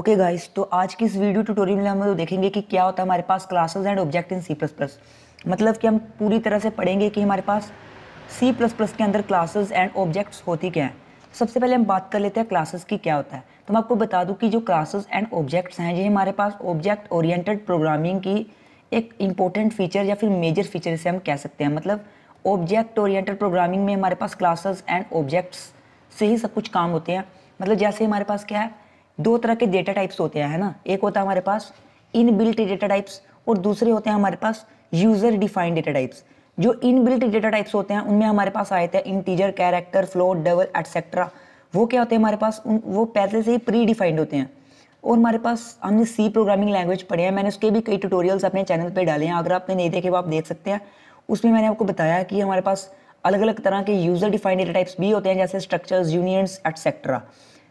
Okay okay guys तो आज की इस वीडियो ट्यूटोरियल में हम लोग देखेंगे कि क्या होता है हमारे पास classes and object in C plus plus मतलब कि हम पूरी तरह से पढ़ेंगे कि हमारे पास सी प्लस प्लस के अंदर क्लासेस एंड ऑब्जेक्ट्स होती क्या है सबसे पहले हम बात कर लेते हैं क्लासेस की क्या होता है तो मैं आपको बता दूँ कि जो क्लासेज एंड ऑब्जेक्ट्स हैं ये हमारे पास ऑब्जेक्ट ओरिएटेड प्रोग्रामिंग की एक इंपॉर्टेंट फीचर या फिर मेजर फीचर से हम कह सकते हैं मतलब ऑब्जेक्ट ओरिएटेड प्रोग्रामिंग में हमारे पास क्लासेज एंड ऑब्जेक्ट्स से ही सब कुछ काम होते हैं मतलब जैसे हमारे पास क्या है दो तरह के डेटा टाइप्स होते हैं है ना एक होता है हमारे पास बिल्ट डेटा टाइप्स और दूसरे होते हैं हमारे पास यूज़र डिफाइंड डेटा टाइप्स जो इनबिल्ट डेटा टाइप्स होते हैं उनमें हमारे पास आए थे integer character float double etcetera वो क्या होते हैं हमारे पास उन वो पहले से ही प्री डिफाइंड होते हैं और हमारे पास हमने सी प्रोग्रामिंग लैंग्वेज पढ़े हैं मैंने उसके भी कई ट्यूटोरियल्स अपने चैनल पर डाले हैं अगर आपने नहीं देखे वो आप देख सकते हैं उसमें मैंने आपको बताया कि हमारे पास अलग अलग तरह के यूज़र डिफाइंड डेटा टाइप्स भी होते हैं जैसे स्ट्रक्चर्स यूनियंस एटसेट्रा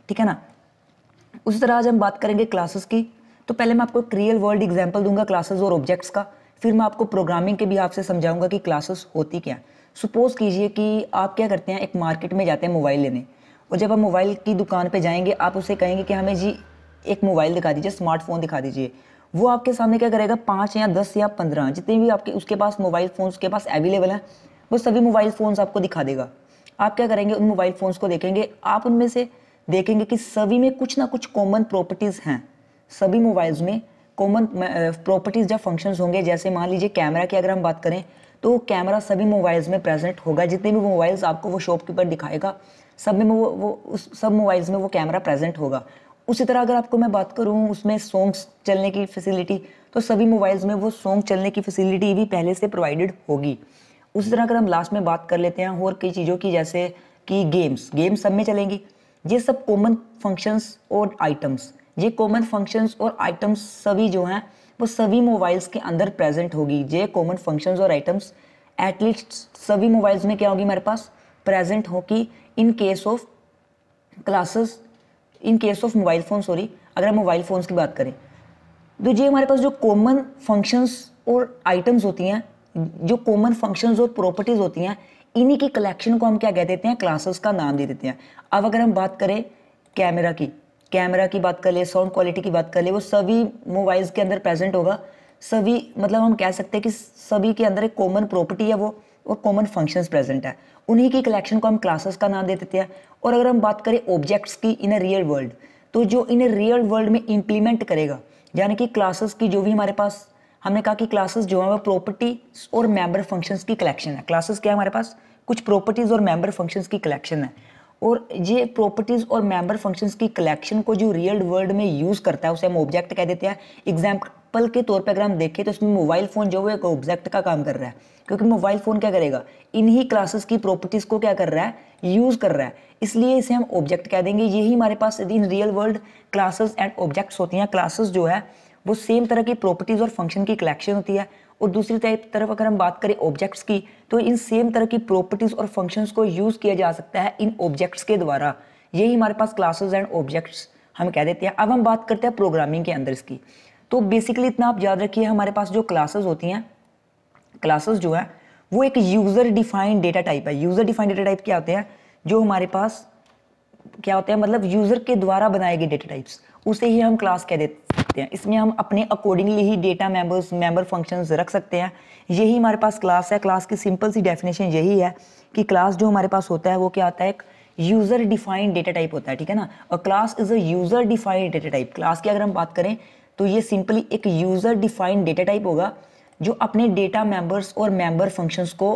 ठीक है ना उसी तरह आज हम बात करेंगे क्लासेस की तो पहले मैं आपको रियल वर्ल्ड एग्जाम्पल दूंगा क्लासेस और ऑब्जेक्ट्स का फिर मैं आपको प्रोग्रामिंग के भी आपसे समझाऊंगा कि क्लासेस होती क्या सपोज़ कीजिए कि आप क्या करते हैं एक मार्केट में जाते हैं मोबाइल लेने और जब आप मोबाइल की दुकान पर जाएंगे आप उसे कहेंगे कि हमें हाँ जी एक मोबाइल दिखा दीजिए स्मार्टफोन दिखा दीजिए वो आपके सामने क्या करेगा पाँच या दस या पंद्रह जितने भी आपके उसके पास मोबाइल फोन के पास अवेलेबल हैं वो सभी मोबाइल फ़ोन्स आपको दिखा देगा आप क्या करेंगे उन मोबाइल फ़ोन्स को देखेंगे आप उनमें से देखेंगे कि सभी में कुछ ना कुछ कॉमन प्रॉपर्टीज़ हैं सभी मोबाइल्स में कॉमन प्रॉपर्टीज़ या फंक्शंस होंगे जैसे मान लीजिए कैमरा की अगर हम बात करें तो कैमरा सभी मोबाइल्स में प्रेजेंट होगा जितने भी मोबाइल्स आपको वो शॉपकीपर दिखाएगा सब में वो वो उस सब मोबाइल्स में वो कैमरा प्रेजेंट होगा उसी तरह अगर आपको मैं बात करूँ उसमें सॉन्ग्स चलने की फैसिलिटी तो सभी मोबाइल्स में वो सॉन्ग चलने की फैसिलिटी भी पहले से प्रोवाइडेड होगी उसी तरह अगर हम लास्ट में बात कर लेते हैं और कई चीज़ों की जैसे कि गेम्स गेम्स सब में चलेंगी ये सब कॉमन फंक्शंस और आइटम्स ये कॉमन फंक्शंस और आइटम्स सभी जो हैं वो सभी मोबाइल्स के अंदर प्रेजेंट होगी ये कॉमन फंक्शंस और आइटम्स एटलीस्ट सभी मोबाइल्स में क्या होगी मेरे पास प्रेजेंट होगी in case of classes in case of mobile phone sorry अगर हम मोबाइल फ़ोन्स की बात करें तो ये हमारे पास जो कॉमन फंक्शंस और आइटम्स होती हैं जो कॉमन फंक्शंस और प्रॉपर्टीज़ होती हैं इन्हीं की कलेक्शन को हम क्या कह देते हैं क्लासेस का नाम दे देते हैं अब अगर हम बात करें कैमरा की कैमरा की बात कर ले साउंड क्वालिटी की बात कर ले वो सभी मोबाइल्स के अंदर प्रेजेंट होगा सभी मतलब हम कह सकते हैं कि सभी के अंदर एक कॉमन प्रॉपर्टी है वो और कॉमन फंक्शंस प्रेजेंट है उन्हीं की कलेक्शन को हम क्लासेस का नाम दे देते हैं और अगर हम बात करें ऑब्जेक्ट्स की इन रियल वर्ल्ड तो जो इन्हें रियल वर्ल्ड में इम्प्लीमेंट करेगा यानी कि क्लासेस की जो भी हमारे पास हमने कहा कि क्लासेस जो है वो प्रॉपर्टी और मेंबर फंक्शंस की कलेक्शन है क्लासेस क्या है हमारे पास कुछ प्रॉपर्टीज़ और मेंबर फंक्शंस की कलेक्शन है और ये प्रॉपर्टीज़ और मेंबर फंक्शंस की कलेक्शन को जो रियल वर्ल्ड में यूज़ करता है उसे हम ऑब्जेक्ट कह देते हैं एग्जाम्पल के तौर पर अगर हम देखें तो उसमें मोबाइल फ़ोन जो है एक ऑब्जेक्ट का काम कर रहा है क्योंकि मोबाइल फ़ोन क्या करेगा इन्हीं क्लासेस की प्रॉपर्टीज़ को क्या कर रहा है यूज़ कर रहा है इसलिए इसे हम ऑब्जेक्ट कह देंगे यही हमारे पास इन real world classes and objects होती हैं क्लासेस जो है वो सेम तरह की प्रॉपर्टीज़ और फंक्शन की कलेक्शन होती है और दूसरी टाइप तरफ अगर हम बात करें ऑब्जेक्ट्स की तो इन सेम तरह की प्रॉपर्टीज़ और फंक्शंस को यूज़ किया जा सकता है इन ऑब्जेक्ट्स के द्वारा यही हमारे पास क्लासेज एंड ऑब्जेक्ट्स हम कह देते हैं अब हम बात करते हैं प्रोग्रामिंग के अंदर इसकी तो बेसिकली इतना आप याद रखिए हमारे पास जो क्लासेज होती हैं क्लासेज जो है वो एक यूज़र डिफाइंड डेटा टाइप है यूज़र डिफाइंड डेटा टाइप क्या होते हैं जो हमारे पास क्या होते हैं मतलब यूज़र के द्वारा बनाए गए डेटा टाइप्स उसे ही हम क्लास कह देते सकते हैं इसमें हम अपने अकॉर्डिंगली ही डेटा मेंबर्स मेंबर फंक्शंस रख सकते हैं यही हमारे पास क्लास है क्लास की सिंपल सी डेफिनेशन यही है कि क्लास जो हमारे पास होता है वो क्या होता है एक यूज़र डिफाइंड डेटा टाइप होता है ठीक है ना और class is a user defined data type class की अगर हम बात करें तो ये सिंपली एक यूज़र डिफाइंड डेटा टाइप होगा जो अपने डेटा मेंबर्स और मेंबर फंक्शंस को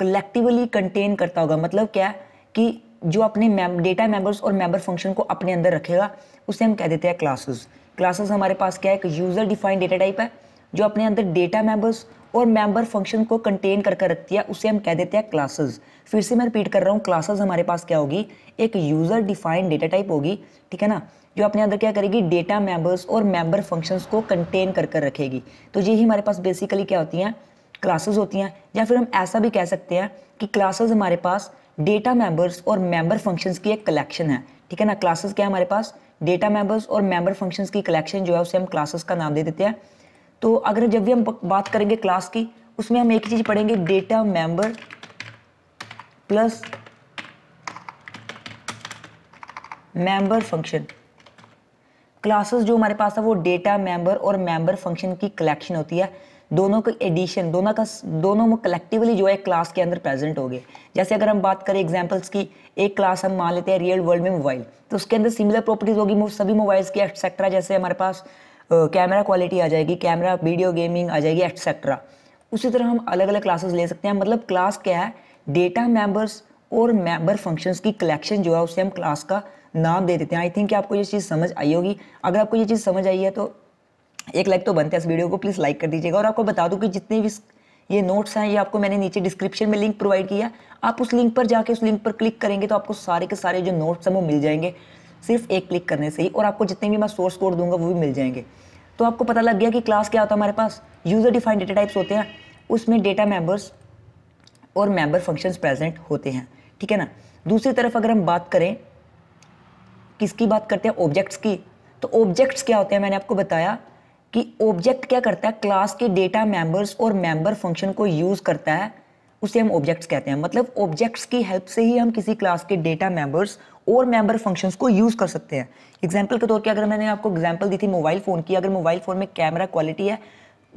कलेक्टिवली कंटेन करता होगा मतलब क्या है कि जो अपने डेटा मेंबर्स और मेंबर फंक्शन को अपने अंदर रखेगा उसे हम कह देते हैं क्लासेस क्लासेस हमारे पास क्या है एक यूज़र डिफाइंड डेटा टाइप है जो अपने अंदर डेटा मेंबर्स और मेंबर फंक्शन को कंटेन करके रखती है उसे हम कह देते हैं क्लासेस फिर से मैं रिपीट कर रहा हूँ क्लासेस हमारे पास क्या होगी एक यूज़र डिफाइंड डेटा टाइप होगी ठीक है ना जो अपने अंदर क्या करेगी डेटा मेंबर्स और मेंबर फंक्शंस को कंटेन कर कर रखेगी तो यही हमारे पास बेसिकली क्या होती हैं क्लासेस होती हैं या फिर हम ऐसा भी कह सकते हैं कि क्लासेस हमारे पास डेटा मेंबर्स और मेंबर फंक्शंस की एक कलेक्शन है ठीक है ना क्लासेस क्या है हमारे पास डेटा मेंबर्स और मेंबर फंक्शंस की कलेक्शन जो है उसे हम क्लासेस का नाम दे देते हैं तो अगर जब भी हम बात करेंगे क्लास की उसमें हम एक ही चीज़ पढ़ेंगे data member plus member function classes जो हमारे पास है वो डेटा मेंबर और मेंबर फंक्शन की कलेक्शन होती है दोनों का एडिशन दोनों का दोनों वो कलेक्टिवली जो है क्लास के अंदर प्रेजेंट हो गए जैसे अगर हम बात करें एग्जांपल्स की एक क्लास हम मान लेते हैं रियल वर्ल्ड में मोबाइल तो उसके अंदर सिमिलर प्रॉपर्टीज़ होगी सभी मोबाइल्स की एक्सेट्रा जैसे हमारे पास कैमरा क्वालिटी आ जाएगी कैमरा वीडियो गेमिंग आ जाएगी एक्सेट्रा उसी तरह हम अलग अलग क्लासेस ले सकते हैं मतलब क्लास क्या है डेटा मेंबर्स और मेंबर फंक्शंस की कलेक्शन जो है उसे हम क्लास का नाम दे देते हैं आई थिंक आपको ये चीज़ समझ आई होगी अगर आपको ये चीज़ समझ आई है तो एक लाइक तो बनते हैं इस वीडियो को प्लीज़ लाइक कर दीजिएगा और आपको बता दूँ कि जितने भी ये नोट्स हैं ये आपको मैंने नीचे डिस्क्रिप्शन में लिंक प्रोवाइड किया आप उस लिंक पर जाके उस लिंक पर क्लिक करेंगे तो आपको सारे के सारे जो नोट्स हैं वो मिल जाएंगे सिर्फ एक क्लिक करने से ही और आपको जितने भी मैं सोर्स कोड दूंगा वो भी मिल जाएंगे तो आपको पता लग गया कि क्लास क्या होता है हमारे पास यूज़र डिफाइंड डेटा टाइप्स होते हैं उसमें डेटा मेम्बर्स और मेम्बर फंक्शंस प्रेजेंट होते हैं ठीक है ना दूसरी तरफ अगर हम बात करें किसकी बात करते हैं ऑब्जेक्ट्स की तो ऑब्जेक्ट्स क्या होते हैं मैंने आपको बताया कि ऑब्जेक्ट क्या करता है क्लास के डेटा मेंबर्स और मेंबर फंक्शन को यूज़ करता है उसे हम ऑब्जेक्ट्स कहते हैं मतलब ऑब्जेक्ट्स की हेल्प से ही हम किसी क्लास के डेटा मेंबर्स और मेंबर फंक्शंस को यूज़ कर सकते हैं एग्जाम्पल के तौर पर अगर मैंने आपको एग्जाम्पल दी थी मोबाइल फ़ोन की अगर मोबाइल फ़ोन में कैमरा क्वालिटी है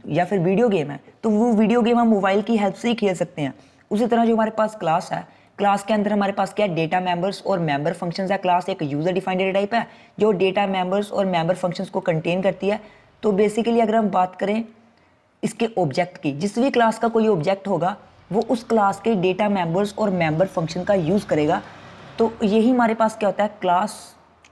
या फिर वीडियो गेम है तो वो वीडियो गेम हम मोबाइल की हेल्प से ही खेल सकते हैं उसी तरह जो हमारे पास क्लास है क्लास के अंदर हमारे पास क्या डेटा मेंबर्स और मेंबर फंक्शंस है क्लास एक यूज़र डिफाइंड डेटा टाइप है जो डेटा मेंबर्स और मेंबर फंक्शंस को कंटेन करती है तो बेसिकली अगर हम बात करें इसके ऑब्जेक्ट की जिस भी क्लास का कोई ऑब्जेक्ट होगा वो उस क्लास के डेटा मेंबर्स और मेंबर फंक्शन का यूज़ करेगा तो यही हमारे पास क्या होता है क्लास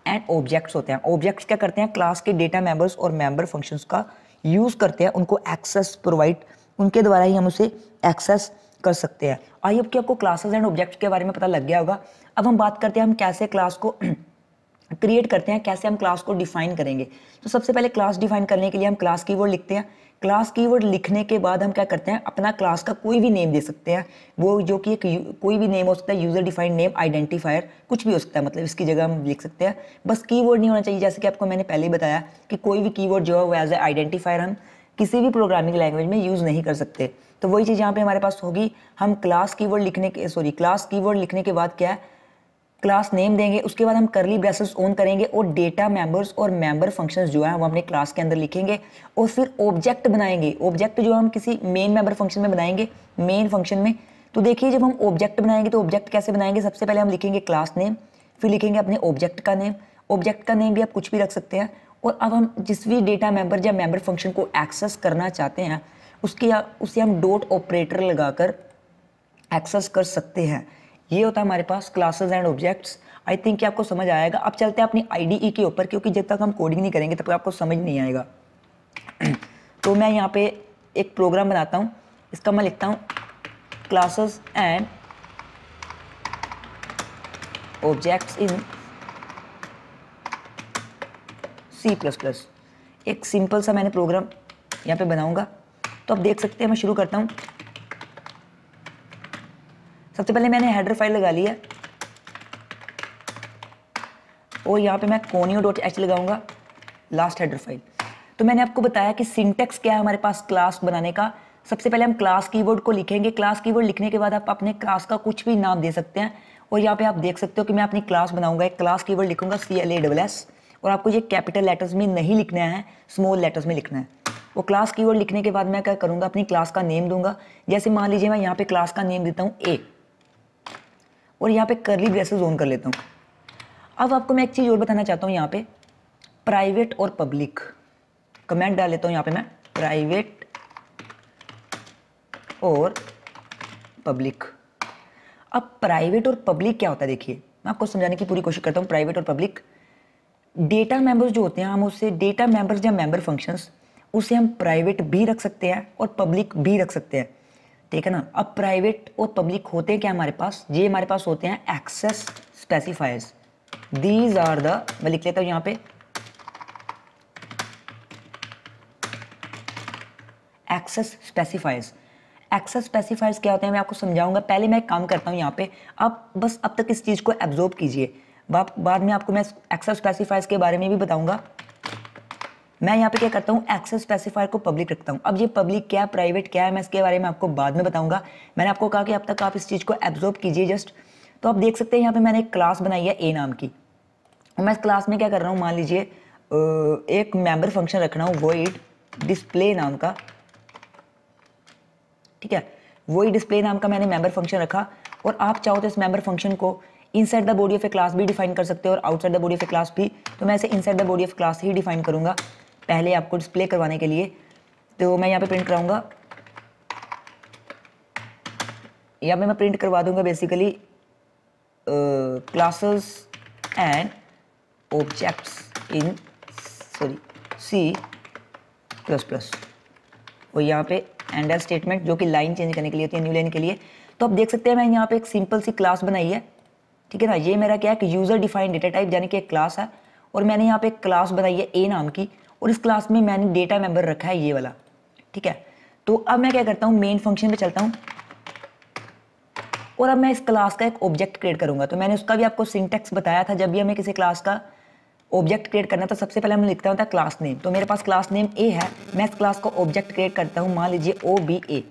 एंड ऑब्जेक्ट्स होते हैं ऑब्जेक्ट्स क्या करते हैं क्लास के डेटा मेंबर्स और मेंबर फंक्शंस का यूज़ करते हैं उनको एक्सेस प्रोवाइड उनके द्वारा ही हम उसे एक्सेस कर सकते हैं आई अब क्या आपको क्लासेस एंड ऑब्जेक्ट्स के बारे में पता लग गया होगा अब हम बात करते हैं हम कैसे क्लास को क्रिएट करते हैं कैसे हम क्लास को डिफाइन करेंगे तो सबसे पहले क्लास डिफाइन करने के लिए हम क्लास की लिखते हैं क्लास की लिखने के बाद हम क्या करते हैं अपना क्लास का कोई भी नेम दे सकते हैं वो जो कि एक कोई भी नेम हो सकता है यूज़र डिफाइंड नेम आइडेंटिफायर कुछ भी हो सकता है मतलब इसकी जगह हम लिख सकते हैं बस की नहीं होना चाहिए जैसे कि आपको मैंने पहले ही बताया कि कोई भी कीवर्ड जो है वो एज ए आइडेंटिफायर हम किसी भी प्रोग्रामिंग लैंग्वेज में यूज़ नहीं कर सकते तो वही चीज़ यहाँ पे हमारे पास होगी हम क्लास की लिखने के सॉरी क्लास की लिखने के बाद क्या है क्लास नेम देंगे उसके बाद हम करली ब्रेसेस ऑन करेंगे और डेटा मेंबर्स और मेंबर फंक्शंस जो है हम अपने क्लास के अंदर लिखेंगे और फिर ऑब्जेक्ट बनाएंगे ऑब्जेक्ट जो हम किसी मेन मेंबर फंक्शन में बनाएंगे मेन फंक्शन में तो देखिए जब हम ऑब्जेक्ट बनाएंगे तो ऑब्जेक्ट कैसे बनाएंगे सबसे पहले हम लिखेंगे क्लास नेम फिर लिखेंगे अपने ऑब्जेक्ट का नेम ऑब्जेक्ट का नेम भी आप कुछ भी रख सकते हैं और अब हम जिस भी डेटा मेंबर या मेंबर फंक्शन को एक्सेस करना चाहते हैं उसके उसे हम डॉट ऑपरेटर लगाकर एक्सेस कर सकते हैं ये होता है हमारे पास classes and objects I think आपको समझ आएगा अब चलते हैं अपनी आई के ऊपर क्योंकि जब तक हम कोडिंग नहीं करेंगे तब तक आपको समझ नहीं आएगा तो मैं यहाँ पे एक प्रोग्राम बनाता हूँ इसका मैं लिखता हूँ classes and objects in C plus plus एक सिंपल सा मैंने प्रोग्राम यहाँ पे बनाऊँगा तो आप देख सकते हैं मैं शुरू करता हूँ सबसे पहले मैंने हेडर फाइल लगा ली है और यहाँ पे मैं कोनियो डॉट एच लगाऊंगा लास्ट हेडर फाइल तो मैंने आपको बताया कि सिंटेक्स क्या है हमारे पास क्लास बनाने का सबसे पहले हम क्लास कीवर्ड को लिखेंगे क्लास कीवर्ड लिखने के बाद आप अपने क्लास का कुछ भी नाम दे सकते हैं और यहाँ पे आप देख सकते हो कि मैं अपनी क्लास बनाऊंगा एक क्लास कीवर्ड लिखूंगा C L A double S और आपको ये कैपिटल लेटर्स में नहीं लिखना है स्मॉल लेटर्स में लिखना है वो क्लास कीवर्ड लिखने के बाद मैं क्या करूँगा अपनी क्लास का नेम दूंगा जैसे मान लीजिए मैं यहाँ पे क्लास का नेम देता हूँ ए और यहाँ पे करली ब्रेसेस ऑन कर लेता हूँ अब आपको मैं एक चीज़ और बताना चाहता हूँ यहाँ पे प्राइवेट और पब्लिक कमेंट डाल लेता हूँ यहाँ पे मैं प्राइवेट और पब्लिक अब प्राइवेट और पब्लिक क्या होता है देखिए मैं आपको समझाने की पूरी कोशिश करता हूँ प्राइवेट और पब्लिक डेटा मेंबर्स जो होते हैं हम उससे डेटा मेंबर्स या मेंबर फंक्शंस उसे हम प्राइवेट भी रख सकते हैं और पब्लिक भी रख सकते हैं ठीक है ना अब प्राइवेट और पब्लिक होते हैं क्या हमारे पास ये हमारे पास होते हैं access specifiers these are the मैं लिख लेता हूं यहां पे एक्सेस स्पेसिफायर्स एक्सेस स्पेसिफायर्स क्या होते हैं मैं आपको समझाऊंगा पहले मैं एक काम करता हूं यहां पे आप बस अब तक इस चीज़ को एब्जॉर्ब कीजिए बाद में आपको मैं एक्सेस स्पेसिफायर्स के बारे में भी बताऊंगा मैं यहाँ पे क्या करता हूँ एक्सेस स्पेसिफायर को पब्लिक रखता हूँ अब ये पब्लिक क्या प्राइवेट क्या है मैं इसके बारे में आपको बाद में बताऊंगा मैंने आपको कहा कि अब तक आप इस चीज़ को एब्जॉर्व कीजिए जस्ट तो आप देख सकते हैं यहाँ पे मैंने एक क्लास बनाई है ए नाम की और मैं इस क्लास में क्या कर रहा हूँ मान लीजिए एक मेम्बर फंक्शन रखना हूँ वोइड डिस्प्ले नाम का ठीक है वही डिस्प्ले नाम का मैंने मेम्बर फंक्शन रखा और आप चाहो तो इस मेम्बर फंक्शन को side the body of a class भी डिफाइन कर सकते हो और outside the body of a class भी तो मैं इसे side the body of class ही डिफाइन करूंगा पहले आपको डिस्प्ले करवाने के लिए तो मैं यहाँ पे प्रिंट कराऊंगा यहाँ पे मैं प्रिंट करवा दूंगा basically classes and objects in sorry C plus plus और यहाँ पे एल स्टेटमेंट जो कि लाइन चेंज करने के लिए होती है न्यू लाइन के लिए तो आप देख सकते हैं मैंने यहाँ पे एक सिंपल सी क्लास बनाई है ठीक है ना ये मेरा क्या है कि यूज़र डिफाइंड डेटा टाइप यानी कि एक क्लास है और मैंने यहाँ पे एक क्लास बनाई है ए नाम की और इस क्लास में मैंने डेटा मेंबर रखा है ये वाला ठीक है तो अब मैं क्या करता हूँ मेन फंक्शन पे चलता हूँ और अब मैं इस क्लास का एक ऑब्जेक्ट क्रिएट करूँगा तो मैंने उसका भी आपको सिंटेक्स बताया था जब भी हमें किसी क्लास का ऑब्जेक्ट क्रिएट करना था तो सबसे पहले हम लिखता होता है क्लास नेम तो मेरे पास क्लास नेम ए है मैं इस क्लास का ऑब्जेक्ट क्रिएट करता हूँ मान लीजिए ओ बी ए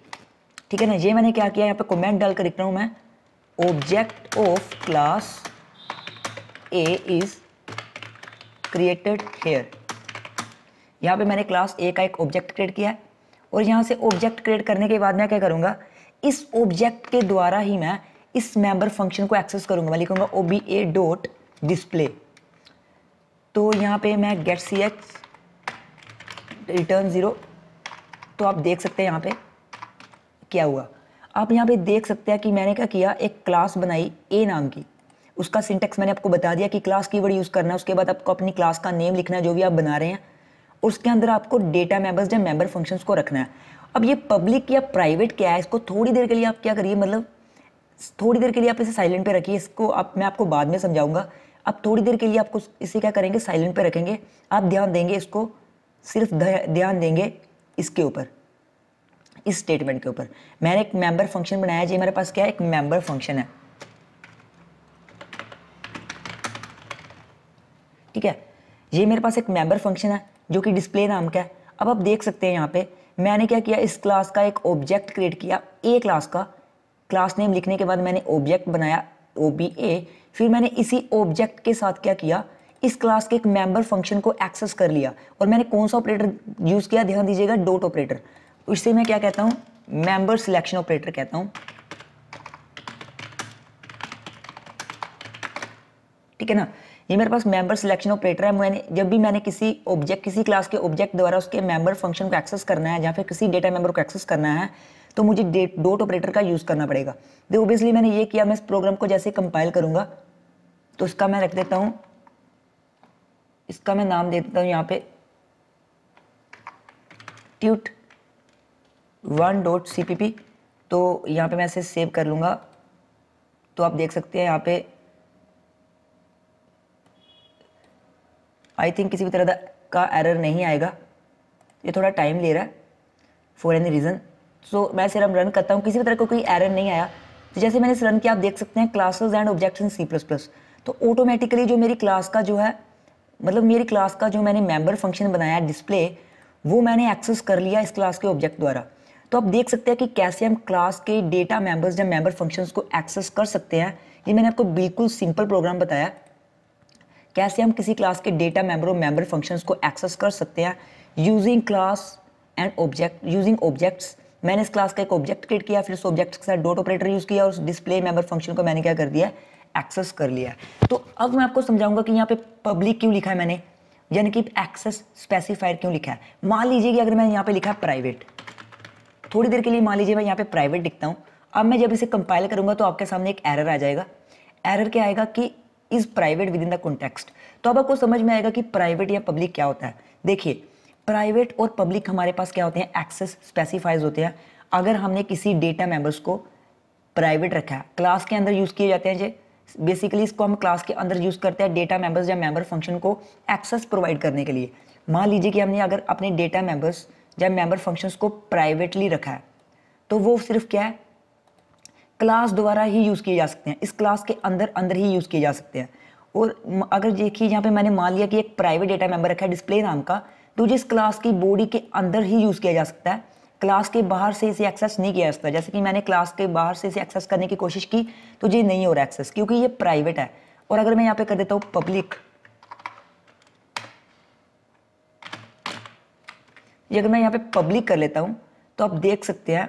ठीक है ना ये मैंने क्या किया यहाँ पे कमेंट डाल कर लिख रहा हूँ मैं object of class A is created here यहाँ पे मैंने क्लास ए का एक ऑब्जेक्ट क्रिएट किया है और यहाँ से ऑब्जेक्ट क्रिएट करने के बाद मैं क्या करूँगा इस ऑब्जेक्ट के द्वारा ही मैं इस मेंबर फंक्शन को एक्सेस करूँगा मैं लिखूँगा O B A dot display तो यहाँ पे मैं get C H return zero तो आप देख सकते हैं यहाँ पे क्या हुआ आप यहाँ पे देख सकते हैं कि मैंने क्या किया एक क्लास बनाई ए नाम की उसका सिंटेक्स मैंने आपको बता दिया कि क्लास की वर्ड यूज़ करना है उसके बाद आपको अपनी क्लास का नेम लिखना है जो भी आप बना रहे हैं उसके अंदर आपको डेटा मेंबर्स या मेंबर फंक्शंस को रखना है अब ये पब्लिक या प्राइवेट क्या है इसको थोड़ी देर के लिए आप क्या करिए मतलब थोड़ी देर के लिए आप इसे साइलेंट पे रखिए इसको आप मैं आपको बाद में समझाऊंगा आप थोड़ी देर के लिए आपको इसे क्या करेंगे साइलेंट पे रखेंगे आप ध्यान देंगे इसको सिर्फ ध्यान देंगे इसके ऊपर इस स्टेटमेंट के ऊपर मैंने एक मेंबर फंक्शन बनाया जी मेरे पास क्या है एक मेंबर फंक्शन है ठीक है ये मेरे पास एक मेंबर फंक्शन है जो कि डिस्प्ले नाम का है अब आप देख सकते हैं यहाँ पे मैंने क्या किया इस क्लास का एक ऑब्जेक्ट क्रिएट किया ए क्लास का क्लास नेम लिखने के बाद मैंने ऑब्जेक्ट बनाया ओ बी ए फिर मैंने इसी ऑब्जेक्ट के साथ क्या किया इस क्लास के एक मेंबर फंक्शन को एक्सेस कर लिया और मैंने कौन सा ऑपरेटर यूज़ किया ध्यान दीजिएगा डॉट ऑपरेटर उससे मैं क्या कहता हूँ मेंबर सिलेक्शन ऑपरेटर कहता हूँ ठीक है ना ये मेरे पास मेंबर सिलेक्शन ऑपरेटर है मैंने जब भी मैंने किसी ऑब्जेक्ट किसी क्लास के ऑब्जेक्ट द्वारा उसके मेंबर फंक्शन को एक्सेस करना है या फिर किसी डेटा मेंबर को एक्सेस करना है तो मुझे डोट ऑपरेटर का यूज़ करना पड़ेगा तो ओबियसली मैंने ये किया मैं इस प्रोग्राम को जैसे कंपाइल करूँगा तो उसका मैं रख देता हूँ इसका मैं नाम दे देता हूँ यहाँ पे ट्यूट वन डॉट सी तो यहाँ पे मैं इसे सेव कर लूँगा तो आप देख सकते हैं यहाँ पे आई थिंक किसी भी तरह का एरर नहीं आएगा ये थोड़ा टाइम ले रहा है फॉर एनी रीज़न सो मैं सिर्फ रन करता हूँ किसी भी तरह का को कोई एरर नहीं आया तो जैसे मैंने इस रन किया आप देख सकते हैं classes and object in C plus plus तो ऑटोमेटिकली जो मेरी क्लास का जो है मतलब मेरी क्लास का जो मैंने मेम्बर फंक्शन बनाया डिस्प्ले वो मैंने एक्सेस कर लिया इस क्लास के ऑब्जेक्ट द्वारा तो आप देख सकते हैं कि कैसे हम क्लास के डेटा मेंबर्स या मेंबर फंक्शंस को एक्सेस कर सकते हैं ये मैंने आपको बिल्कुल सिंपल प्रोग्राम बताया कैसे हम किसी क्लास के डेटा मेम्बर और मेम्बर फंक्शंस को एक्सेस कर सकते हैं using class and object using objects मैंने इस क्लास का एक ऑब्जेक्ट क्रिएट किया फिर उस ऑब्जेक्ट के साथ डॉट ऑपरेटर यूज़ किया और उस डिस्प्ले मेम्बर फंक्शन को मैंने क्या कर दिया एक्सेस कर लिया तो अब मैं आपको समझाऊंगा कि यहाँ पे पब्लिक क्यों लिखा है मैंने यानी कि एक्सेस स्पेसिफायर क्यों लिखा है मान लीजिए कि अगर मैंने यहाँ पे लिखा है प्राइवेट थोड़ी देर के लिए मान लीजिए मैं यहाँ पे प्राइवेट लिखता हूँ अब मैं जब इसे कंपाइल करूँगा तो आपके सामने एक एरर आ जाएगा एरर क्या आएगा कि is private within the context तो अब आपको समझ में आएगा कि प्राइवेट या पब्लिक क्या होता है देखिए प्राइवेट और पब्लिक हमारे पास क्या होते हैं एक्सेस स्पेसिफाइज होते हैं अगर हमने किसी डेटा मेंबर्स को प्राइवेट रखा है क्लास के अंदर यूज़ किए जाते हैं जे बेसिकली इसको हम क्लास के अंदर यूज़ करते हैं डेटा मेंबर्स या मेंबर फंक्शन को एक्सेस प्रोवाइड करने के लिए मान लीजिए कि हमने अगर अपने डेटा मेंबर्स या मेंबर फंक्शंस को प्राइवेटली रखा है तो वो सिर्फ क्या है क्लास द्वारा ही यूज़ किए जा सकते हैं इस क्लास के अंदर अंदर ही यूज़ किए जा सकते हैं और अगर देखिए यहाँ पे मैंने मान लिया कि एक प्राइवेट डेटा मेंबर रखा है डिस्प्ले नाम का तो जिस क्लास की बॉडी के अंदर ही यूज़ किया जा सकता है क्लास के बाहर से इसे एक्सेस नहीं किया जा सकता जैसे कि मैंने क्लास के बाहर से इसे एक्सेस करने की कोशिश की तो ये नहीं हो रहा एक्सेस क्योंकि ये प्राइवेट है और अगर मैं यहाँ पे कर देता हूँ पब्लिक अगर मैं यहाँ पे पब्लिक कर लेता हूँ तो आप देख सकते हैं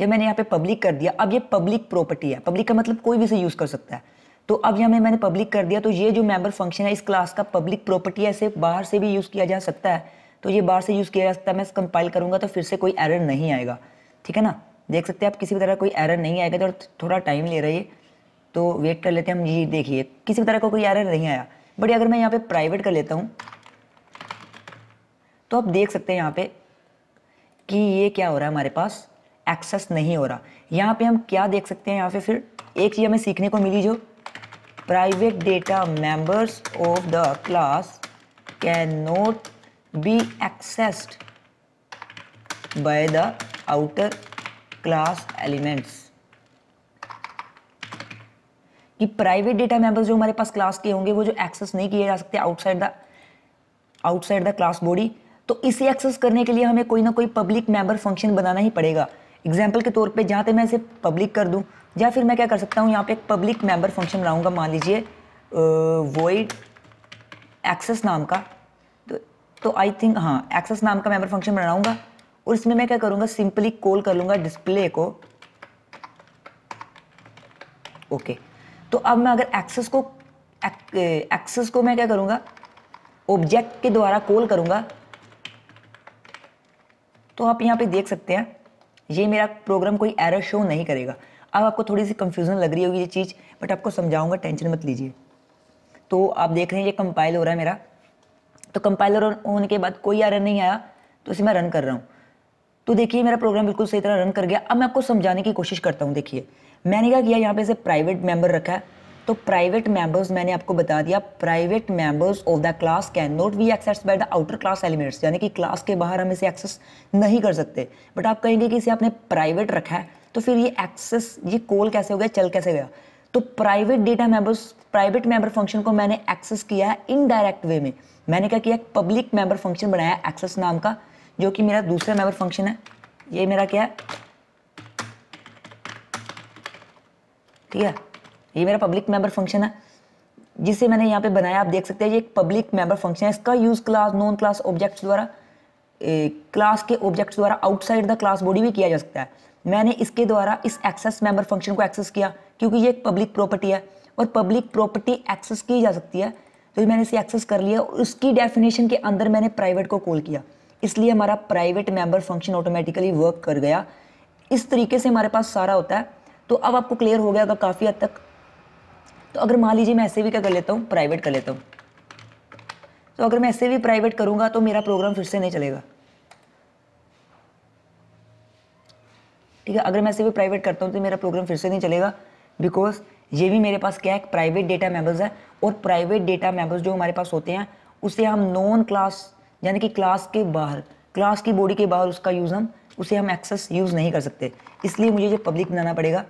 जब मैंने यहाँ पे पब्लिक कर दिया अब ये पब्लिक प्रॉपर्टी है पब्लिक का मतलब कोई भी से यूज़ कर सकता है तो अब यहाँ मैंने पब्लिक कर दिया तो ये जो मेंबर फंक्शन है इस क्लास का पब्लिक प्रॉपर्टी है इसे बाहर से भी यूज़ किया जा सकता है तो ये बाहर से यूज़ किया जा सकता है मैं कंपाइल करूँगा तो फिर से कोई एरर नहीं आएगा ठीक है ना देख सकते हैं आप किसी भी तरह कोई एरर नहीं आएगा तो थोड़ा टाइम ले रही है तो वेट कर लेते हैं हम ये देखिए किसी भी तरह का को कोई एरर नहीं आया बट अगर मैं यहाँ पे प्राइवेट कर लेता हूँ तो आप देख सकते हैं यहाँ पे कि ये क्या हो रहा है हमारे पास एक्सेस नहीं हो रहा यहाँ पे हम क्या देख सकते हैं यहाँ पे फिर एक चीज़ हमें सीखने को मिली जो private data members of the class cannot be accessed by the outer class elements कि प्राइवेट डेटा मेंबर्स जो हमारे पास क्लास के होंगे वो जो एक्सेस नहीं किए जा सकते outside the outside the class body तो इसे एक्सेस करने के लिए हमें कोई ना कोई पब्लिक मेंबर फंक्शन बनाना ही पड़ेगा एग्जाम्पल के तौर पर जहाँ तक मैं इसे पब्लिक कर दूँ या फिर मैं क्या कर सकता हूँ यहाँ पे एक पब्लिक मेम्बर फंक्शन बनाऊँगा मान लीजिए वोइड एक्सेस नाम का तो आई तो थिंक हाँ एक्सेस नाम का मेंबर फंक्शन बनाऊँगा और इसमें मैं क्या करूँगा सिंपली कॉल कर लूँगा डिस्प्ले को ओके okay. तो अब मैं अगर एक्सेस को एक्सेस को मैं क्या करूँगा ऑब्जेक्ट के द्वारा कॉल करूँगा तो आप यहाँ पे देख सकते हैं ये मेरा प्रोग्राम कोई एरर शो नहीं करेगा अब आपको थोड़ी सी कंफ्यूजन लग रही होगी ये चीज़ बट आपको समझाऊंगा टेंशन मत लीजिए तो आप देख रहे हैं ये कंपाइल हो रहा है मेरा तो कंपाइलर होने के बाद कोई एरर नहीं आया तो इसे मैं रन कर रहा हूँ तो देखिए मेरा प्रोग्राम बिल्कुल सही तरह रन कर गया अब मैं आपको समझाने की कोशिश करता हूँ देखिए मैंने क्या किया यहाँ पे इसे प्राइवेट मेंबर रखा है तो प्राइवेट मेंबर्स मैंने आपको बता दिया private members of the class cannot be access by the outer class elements यानी कि क्लास के बाहर हम इसे एक्सेस नहीं कर सकते बट आप कहेंगे कि इसे आपने प्राइवेट रखा है तो फिर ये एक्सेस ये कॉल कैसे हो गया चल कैसे गया तो private data members private member function को मैंने एक्सेस किया है इनडायरेक्ट वे में मैंने क्या किया पब्लिक मेंबर फंक्शन बनाया एक्सेस नाम का जो कि मेरा दूसरा मेंबर फंक्शन है ये मेरा क्या है ठीक है ये मेरा पब्लिक मेंबर फंक्शन है जिसे मैंने यहाँ पे बनाया आप देख सकते हैं ये एक पब्लिक मेंबर फंक्शन है इसका use class non class objects द्वारा क्लास के ऑब्जेक्ट्स द्वारा आउटसाइड द क्लास बॉडी भी किया जा सकता है मैंने इसके द्वारा इस एक्सेस मेंबर फंक्शन को एक्सेस किया क्योंकि ये एक पब्लिक प्रॉपर्टी है और पब्लिक प्रॉपर्टी एक्सेस की जा सकती है तो मैंने इसे एक्सेस कर लिया और उसकी डेफिनेशन के अंदर मैंने प्राइवेट को कॉल किया इसलिए हमारा private member function automatically work कर गया इस तरीके से हमारे पास सारा होता है तो अब आपको क्लियर हो गया होगा काफ़ी हद तक तो अगर मान लीजिए मैं ऐसे भी क्या कर लेता हूँ प्राइवेट कर लेता हूँ तो अगर मैं ऐसे भी प्राइवेट करूँगा तो मेरा प्रोग्राम फिर से नहीं चलेगा ठीक है अगर मैं ऐसे भी प्राइवेट करता हूँ तो मेरा प्रोग्राम फिर से नहीं चलेगा बिकॉज ये भी मेरे पास क्या है प्राइवेट डेटा मेम्बर्स है और प्राइवेट डेटा मेम्बर्स जो हमारे पास होते हैं उसे हम नॉन क्लास यानी कि क्लास के बाहर क्लास की बॉडी के बाहर उसका यूज़ हम उसे हम एक्सेस यूज़ नहीं कर सकते इसलिए मुझे ये पब्लिक बनाना पड़ेगा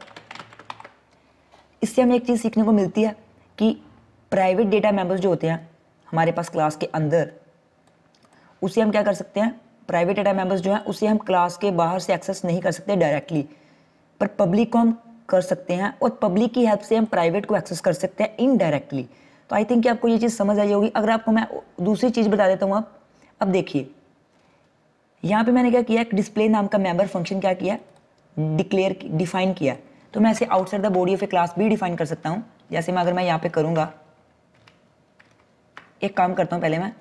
इससे हमें एक चीज़ सीखने को मिलती है कि प्राइवेट डेटा मेंबर्स जो होते हैं हमारे पास क्लास के अंदर उसे हम क्या कर सकते हैं प्राइवेट डेटा मेंबर्स जो हैं उसे हम क्लास के बाहर से एक्सेस नहीं कर सकते डायरेक्टली पर पब्लिक को हम कर सकते हैं और पब्लिक की हेल्प से हम प्राइवेट को एक्सेस कर सकते हैं इनडायरेक्टली तो आई थिंक आपको ये चीज़ समझ आई होगी अगर आपको मैं दूसरी चीज़ बता देता हूँ आप अब देखिए यहाँ पे मैंने क्या किया एक डिस्प्ले नाम का मेंबर फंक्शन क्या किया डिक्लेयर डिफाइन किया तो मैं ऐसे outside the body of a class B define कर सकता हूँ जैसे मैं अगर मैं यहाँ पे करूँगा एक काम करता हूँ पहले मैं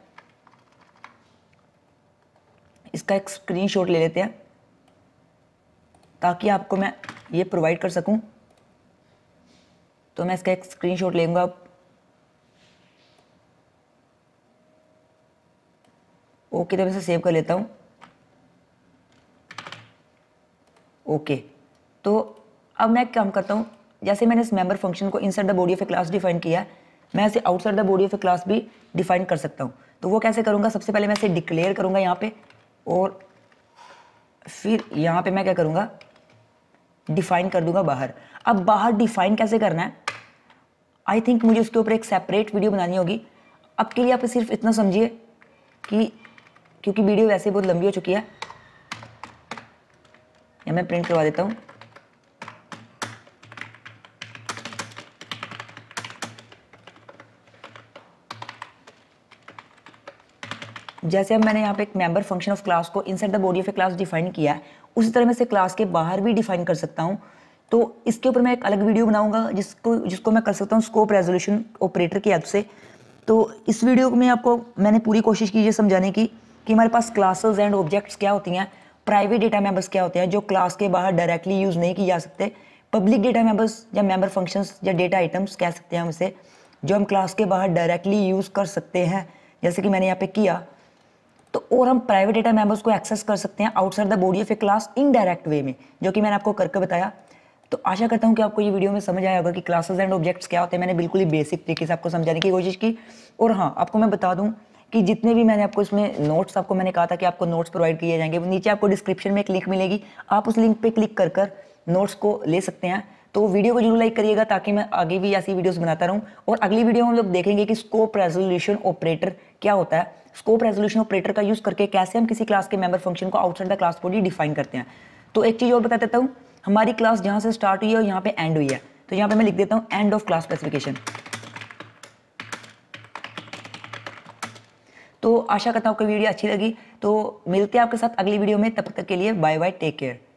इसका एक शॉट ले लेते हैं ताकि आपको मैं ये प्रोवाइड कर सकूं तो मैं इसका एक शॉट लेंगे ओके तो मैं इसे सेव कर लेता हूँ ओके तो अब मैं काम करता हूँ जैसे मैंने इस मेंबर फंक्शन को inside the body of a class define किया है मैं इसे outside the body of a class भी डिफाइन कर सकता हूँ तो वो कैसे करूँगा सबसे पहले मैं इसे डिक्लेयर करूँगा यहाँ पे और फिर यहाँ पे मैं क्या करूँगा डिफाइन कर दूंगा बाहर अब बाहर डिफाइन कैसे करना है आई थिंक मुझे उसके ऊपर एक सेपरेट वीडियो बनानी होगी अब के लिए आप सिर्फ इतना समझिए कि क्योंकि वीडियो वैसे बहुत लंबी हो चुकी है या मैं प्रिंट करवा देता हूँ जैसे अब मैंने यहाँ पे एक मेंबर फंक्शन ऑफ क्लास को inside the body of a class define किया है उसी तरह मैं इसे क्लास के बाहर भी डिफाइन कर सकता हूँ तो इसके ऊपर मैं एक अलग वीडियो बनाऊंगा जिसको जिसको मैं कर सकता हूँ स्कोप रेजोल्यूशन ऑपरेटर की हेल्प से तो इस वीडियो में आपको मैंने पूरी कोशिश की है समझाने की कि हमारे पास क्लासेज एंड ऑब्जेक्ट्स क्या होती हैं प्राइवेट डेटा मेंबर्स क्या होते हैं जो क्लास के बाहर डायरेक्टली यूज़ नहीं किए जा सकते पब्लिक डेटा मेंबर्स या मेंबर फंक्शंस या डेटा आइटम्स कह सकते हैं हम इसे जो हम क्लास के बाहर डायरेक्टली यूज़ कर सकते हैं जैसे कि मैंने यहाँ पे किया तो और हम प्राइवेट डेटा मेंबर्स को एक्सेस कर सकते हैं outside the body of a class indirect way में जो कि मैंने आपको करके बताया तो आशा करता हूं कि आपको ये वीडियो में समझ आया होगा कि क्लासेस एंड ऑब्जेक्ट्स क्या होते हैं मैंने बिल्कुल ही बेसिक तरीके से आपको समझाने की कोशिश की और हाँ आपको मैं बता दूँ कि जितने भी मैंने आपको इसमें नोट्स आपको मैंने कहा था कि आपको नोट्स प्रोवाइड किए जाएंगे नीचे आपको डिस्क्रिप्शन में एक लिंक मिलेगी आप उस लिंक पर क्लिक कर नोट्स को ले सकते हैं तो वीडियो को जरूर लाइक करिएगा ताकि मैं आगे भी ऐसी वीडियोस बनाता रहूं और अगली वीडियो में हम लोग देखेंगे कि स्कोप रेजोल्यूशन ऑपरेटर क्या होता है स्कोप रेजोल्यूशन ऑपरेटर का यूज़ करके कैसे हम किसी क्लास के मेंबर फंक्शन को आउटसाइड द क्लास बॉडी डिफाइन करते हैं तो एक चीज़ और बता देता हूँ हमारी क्लास जहां से स्टार्ट हुई है और यहाँ पे एंड हुई है तो यहाँ पे मैं लिख देता हूँ एंड ऑफ क्लास स्पेसिफिकेशन तो आशा करता हूँ आपको वीडियो अच्छी लगी तो मिलते हैं आपके साथ अगली वीडियो में तब तक के लिए बाय बाय टेक केयर